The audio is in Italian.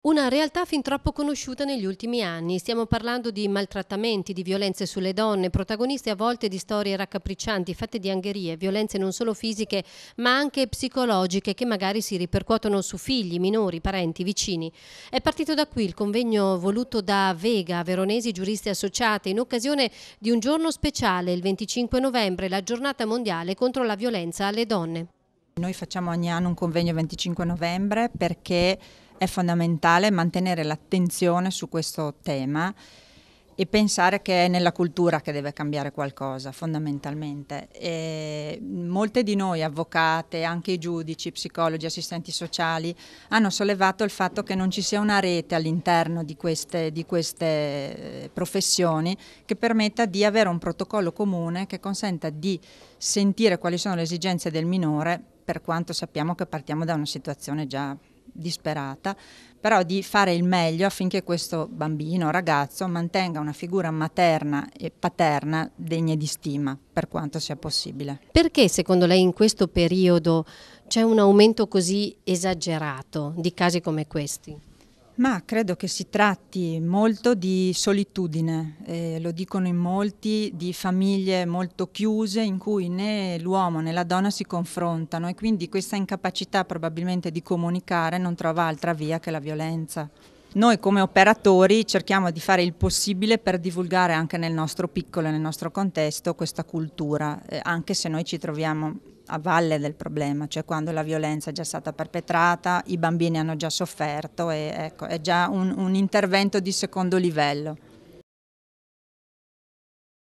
Una realtà fin troppo conosciuta negli ultimi anni. Stiamo parlando di maltrattamenti, di violenze sulle donne, protagoniste a volte di storie raccapriccianti, fatte di angherie, violenze non solo fisiche ma anche psicologiche che magari si ripercuotono su figli, minori, parenti, vicini. È partito da qui il convegno voluto da Vega, Veronesi Giuristi Associate, in occasione di un giorno speciale, il 25 novembre, la giornata mondiale contro la violenza alle donne. Noi facciamo ogni anno un convegno il 25 novembre perché è fondamentale mantenere l'attenzione su questo tema e pensare che è nella cultura che deve cambiare qualcosa fondamentalmente. E molte di noi, avvocate, anche i giudici, psicologi, assistenti sociali, hanno sollevato il fatto che non ci sia una rete all'interno di queste, di queste eh, professioni che permetta di avere un protocollo comune che consenta di sentire quali sono le esigenze del minore, per quanto sappiamo che partiamo da una situazione già disperata, però di fare il meglio affinché questo bambino, ragazzo, mantenga una figura materna e paterna degna di stima, per quanto sia possibile. Perché secondo lei in questo periodo c'è un aumento così esagerato di casi come questi? Ma credo che si tratti molto di solitudine, eh, lo dicono in molti, di famiglie molto chiuse in cui né l'uomo né la donna si confrontano e quindi questa incapacità probabilmente di comunicare non trova altra via che la violenza. Noi come operatori cerchiamo di fare il possibile per divulgare anche nel nostro piccolo e nel nostro contesto questa cultura, eh, anche se noi ci troviamo a valle del problema, cioè quando la violenza è già stata perpetrata, i bambini hanno già sofferto e ecco, è già un, un intervento di secondo livello.